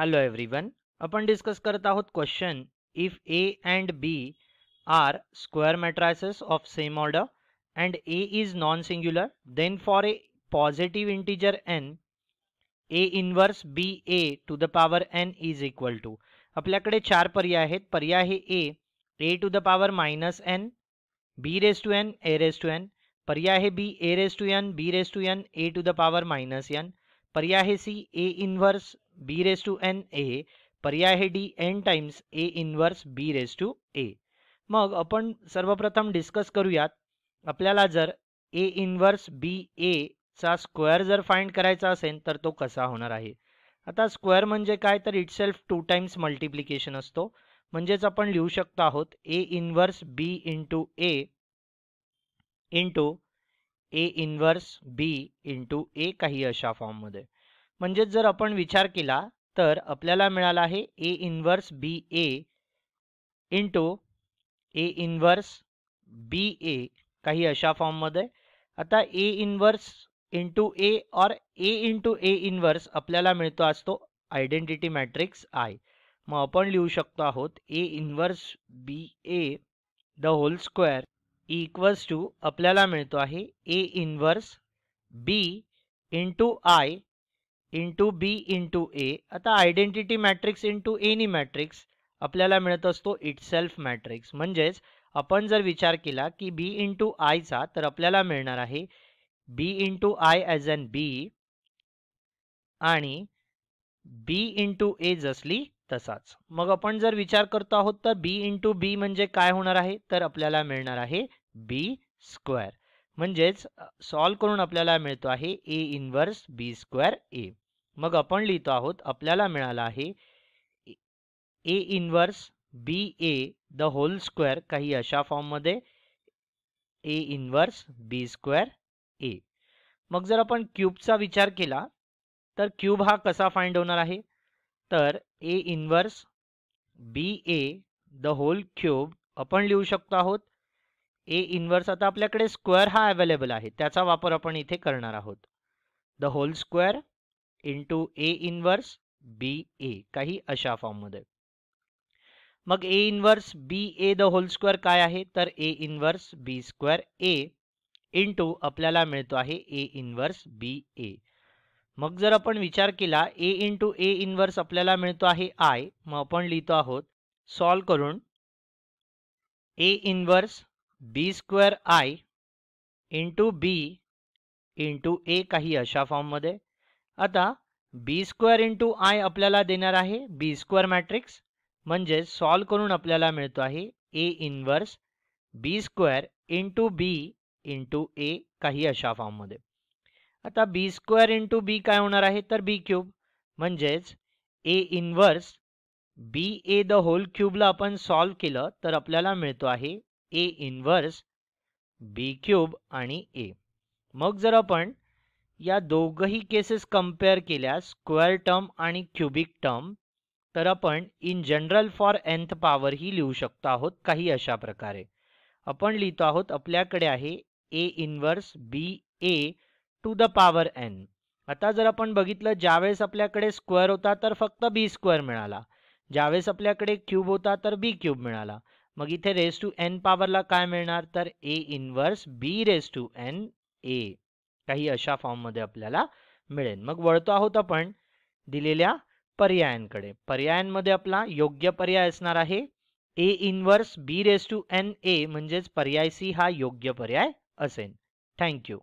hello everyone अपन discuss करता आहोत question if A and B are square matrices of same order and A is non singular then for a positive integer n A inverse B A to the power n is equal to आपल्याकडे चार पर्याय आहेत पर्याय हे A A to the power minus n B raise to n A raise to n पर्याय हे B A raise to n B raise to n A to the power minus n पर्याय हे C A inverse B raise to n A पर्याय आहे D n times A inverse B raise to A मग आपण सर्वप्रथम discuss करूयात आपल्याला जर ए इनवर्स बी ए चा स्क्वेअर जर फाइंड करायचा असेल तर तो कसा होणार आहे आता स्क्वेअर म्हणजे काय तर इटसेल्फ टू टाइम्स मल्टिप्लिकेशन असतो म्हणजेच आपण लिहू शकतो आहोत A inverse B into A into A inverse B into A काही अशा फॉर्ममध्ये म्हणजेच जर आपण विचार केला तर आपल्याला मिळाला आहे A inverse B A into A inverse B A काही अशा फॉर्ममध्ये आता ए इन्व्हर्स इंटू ए और ए इंटू ए इन्व्हर्स आपल्याला मिळतो असतो आयडेंटिटी मॅट्रिक्स आय मग आपण लिहू शकतो आहोत A inverse B A the whole square equals to आपल्याला मिळतो आहे A inverse B into I into B into A आता identity matrix into any matrix आपल्याला मिळत असतो सेल्फ मॅट्रिक्स म्हणजेच आपण जर विचार केला की बी इंटू आयचा तर आपल्याला मिळणार आहे B into I as an B आणि बी इंटू ए जसली तसाच मग आपण जर विचार करतो आहोत तर बी इंटू बी म्हणजे काय होणार आहे तर आपल्याला मिळणार आहे बी स्क्वेअर म्हणजेच सॉल्व करून आपल्याला मिळतो आहे ए इनव्हर्स बी स्क्वेअर ए मग आपण लिहितो आहोत आपल्याला मिळाला आहे A inverse B A the whole square काही अशा फॉर्ममध्ये ए इनव्हर्स बी स्क्वेअर ए मग जर आपण क्यूबचा विचार केला तर क्यूब हा कसा फाइंड होणार आहे तर A inverse B A the whole cube आपण लिहू शकतो आहोत ए इनव्हर्स आता आपल्याकडे स्क्वेअर हा अवेलेबल आहे त्याचा वापर आपण इथे करणार आहोत the whole square into A inverse B A काही अशा फॉर्ममध्ये मग A inverse B A the whole square काय आहे तर A inverse B square A into आपल्याला मिळतो आहे ए इनव्हर्स बी ए मग जर आपण विचार केला ए इंटू ए इनव्हर्स आपल्याला मिळतो आहे आय मग आपण लिहितो आहोत सॉल्व करून A inverse B square I into B into A काही अशा फॉर्ममध्ये आता बी स्क्वेअर इंटू आय आपल्याला देणार आहे बी स्क्वेअर मॅट्रिक्स म्हणजे सॉल्व करून आपल्याला मिळतो आहे A inverse B square into B into A काही अशा फॉर्ममध्ये आता बी स्क्वेअर इंटू बी काय होणार आहे तर बी क्यूब म्हणजेच A inverse B A the whole क्यूबला आपण सॉल्व केलं तर आपल्याला मिळतो आहे ए इनवर्स बी क्यूब आणि ए मग जर आपण या दोघही केसेस कम्पेअर केल्या स्क्वेअर टर्म आणि क्युबिक टर्म तर आपण in general for nth power ही लिहू शकतो आहोत काही अशा प्रकारे आपण लिहितो आहोत आपल्याकडे आहे A inverse B A to the power n आता जर आपण बघितलं ज्यावेळेस आपल्याकडे स्क्वेअर होता तर फक्त बी स्क्वेअर मिळाला ज्यावेळेस आपल्याकडे क्यूब होता तर बी क्यूब मिळाला मग इथे रेस टू एन पॉवरला काय मिळणार तर A inverse B raise to n A काही अशा फॉर्ममध्ये आपल्याला मिळेल मग वळतो आहोत आपण दिलेल्या पर्यायांकडे पर्यायांमध्ये आपला योग्य पर्याय असणार आहे A inverse B raise to n A म्हणजेच पर्याय सी हा योग्य पर्याय असेल थँक्यू